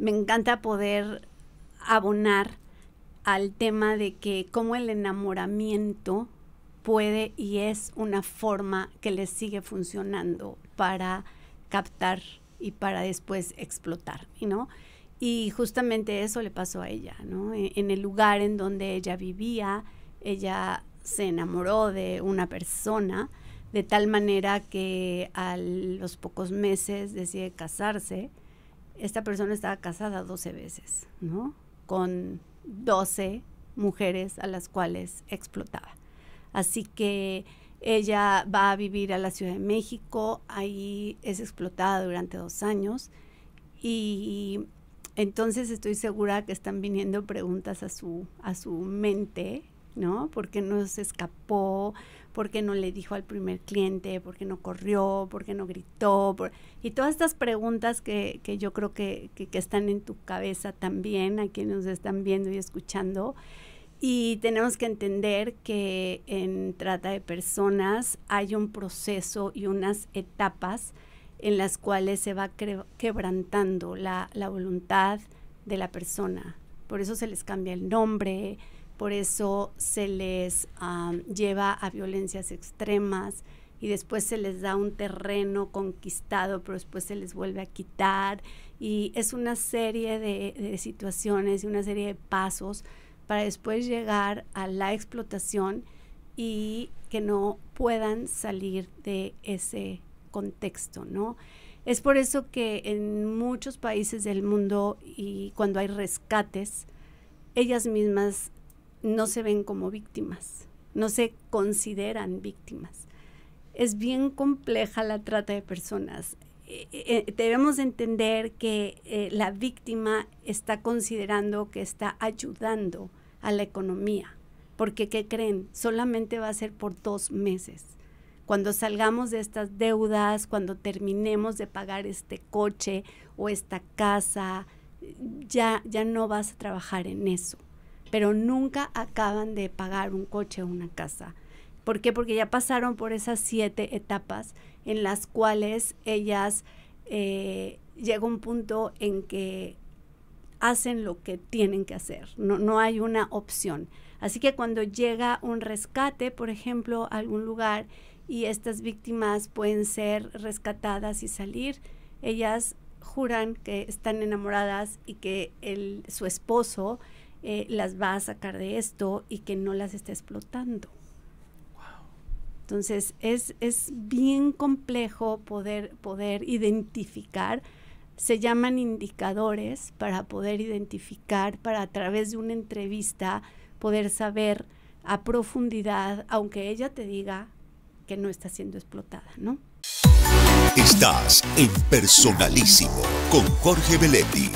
me encanta poder abonar al tema de que cómo el enamoramiento puede y es una forma que le sigue funcionando para captar y para después explotar, Y justamente eso le pasó a ella, ¿no? E, en el lugar en donde ella vivía, ella se enamoró de una persona de tal manera que a los pocos meses decide casarse esta persona estaba casada 12 veces, ¿no? Con 12 mujeres a las cuales explotaba. Así que ella va a vivir a la Ciudad de México, ahí es explotada durante dos años y entonces estoy segura que están viniendo preguntas a su, a su mente ¿no? Porque no se escapó, porque no le dijo al primer cliente, porque no corrió, porque no gritó, y todas estas preguntas que, que yo creo que, que, están en tu cabeza también, a quienes nos están viendo y escuchando. Y tenemos que entender que en trata de personas hay un proceso y unas etapas en las cuales se va quebrantando la, la voluntad de la persona. Por eso se les cambia el nombre, por eso se les ah, lleva a violencias extremas y después se les da un terreno conquistado, pero después se les vuelve a quitar. Y es una serie de, de situaciones y una serie de pasos para después llegar a la explotación y que no puedan salir de ese contexto, ¿no? Es por eso que en muchos países del mundo y cuando hay rescates, ellas mismas no se ven como víctimas, no se consideran víctimas. Es bien compleja la trata de personas. Eh, eh, eh, debemos entender que la víctima está considerando que está ayudando a la economía, porque ¿qué creen? Solamente va a ser por dos meses. Cuando salgamos de estas deudas, cuando terminemos de pagar este coche o esta casa, ya, ya no vas a trabajar en eso pero nunca acaban de pagar un coche o una casa. ¿Por qué? Porque ya pasaron por esas siete etapas en las cuales ellas llegan eh, llega un punto en que hacen lo que tienen que hacer, no, no hay una opción. Así que cuando llega un rescate, por ejemplo, a algún lugar y estas víctimas pueden ser rescatadas y salir, ellas juran que están enamoradas y que el, su esposo eh, las va a sacar de esto y que no las está explotando. Entonces es, bien complejo poder, poder identificar, se llaman indicadores para poder identificar, para a través de una entrevista poder saber a profundidad, aunque ella te diga que no está siendo explotada, ¿no? Estás en Personalísimo con Jorge Beletti.